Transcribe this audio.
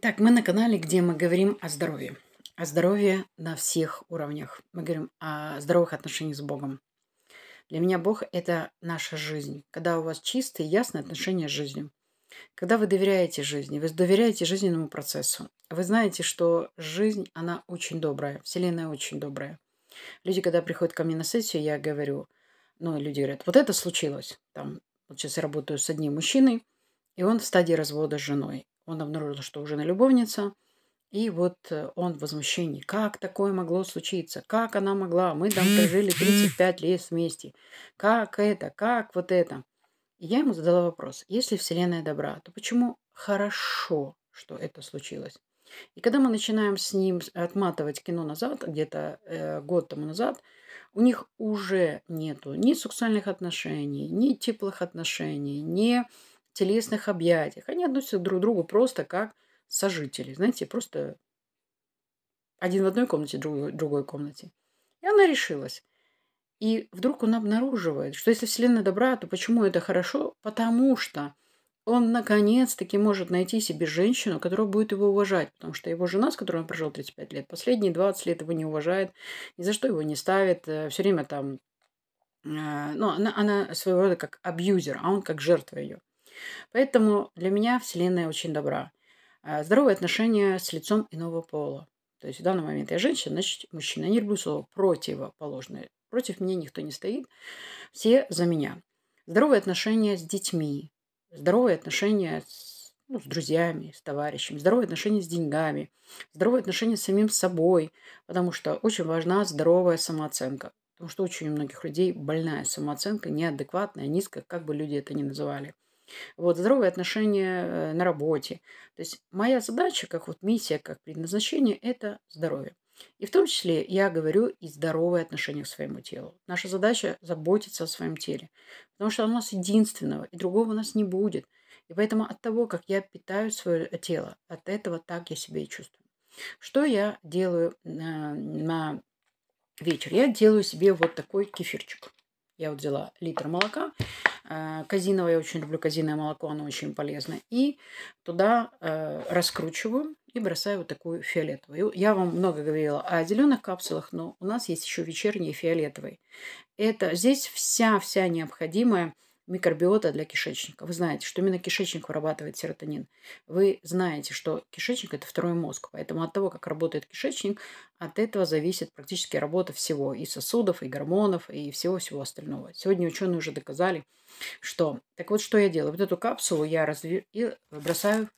Так, мы на канале, где мы говорим о здоровье. О здоровье на всех уровнях. Мы говорим о здоровых отношениях с Богом. Для меня Бог – это наша жизнь. Когда у вас чистые, ясные отношения с жизнью. Когда вы доверяете жизни, вы доверяете жизненному процессу. Вы знаете, что жизнь, она очень добрая. Вселенная очень добрая. Люди, когда приходят ко мне на сессию, я говорю, ну, люди говорят, вот это случилось. Там, вот сейчас я работаю с одним мужчиной, и он в стадии развода с женой. Он обнаружил, что уже на любовница. И вот э, он в возмущении. Как такое могло случиться? Как она могла? Мы там прожили 35 лет вместе. Как это? Как вот это? И я ему задала вопрос. Если Вселенная добра, то почему хорошо, что это случилось? И когда мы начинаем с ним отматывать кино назад, где-то э, год тому назад, у них уже нету ни сексуальных отношений, ни теплых отношений, ни телесных объятиях. Они относятся друг к другу просто как сожители. Знаете, просто один в одной комнате, другой в другой комнате. И она решилась. И вдруг он обнаруживает, что если Вселенная добра, то почему это хорошо? Потому что он наконец-таки может найти себе женщину, которая будет его уважать. Потому что его жена, с которой он прожил 35 лет, последние 20 лет его не уважает, ни за что его не ставит, э, все время там... Э, ну, она, она своего рода как абьюзер, а он как жертва ее. Поэтому для меня Вселенная очень добра. А, здоровые отношения с лицом иного пола. То есть в данный момент я женщина, значит мужчина. Я не люблю слово противоположное. Против меня никто не стоит. Все за меня. Здоровые отношения с детьми. Здоровые отношения с, ну, с друзьями, с товарищами. Здоровые отношения с деньгами. Здоровые отношения с самим собой. Потому что очень важна здоровая самооценка. Потому что очень у многих людей больная самооценка, неадекватная, низкая, как бы люди это ни называли. Вот, здоровые отношения э, на работе. То есть моя задача, как вот миссия, как предназначение – это здоровье. И в том числе я говорю и здоровые отношения к своему телу. Наша задача – заботиться о своем теле. Потому что у нас единственного, и другого у нас не будет. И поэтому от того, как я питаю свое э, тело, от этого так я себя и чувствую. Что я делаю на, э, на вечер? Я делаю себе вот такой кефирчик. Я вот взяла литр молока, Э, Казиновое, я очень люблю казиное молоко, оно очень полезно. И туда э, раскручиваю и бросаю вот такую фиолетовую. Я вам много говорила о зеленых капсулах, но у нас есть еще вечерние фиолетовые. Это здесь вся-вся необходимая микробиота для кишечника. Вы знаете, что именно кишечник вырабатывает серотонин. Вы знаете, что кишечник – это второй мозг, поэтому от того, как работает кишечник, от этого зависит практически работа всего – и сосудов, и гормонов, и всего-всего остального. Сегодня ученые уже доказали, что… Так вот, что я делаю? Вот эту капсулу я разви... и бросаю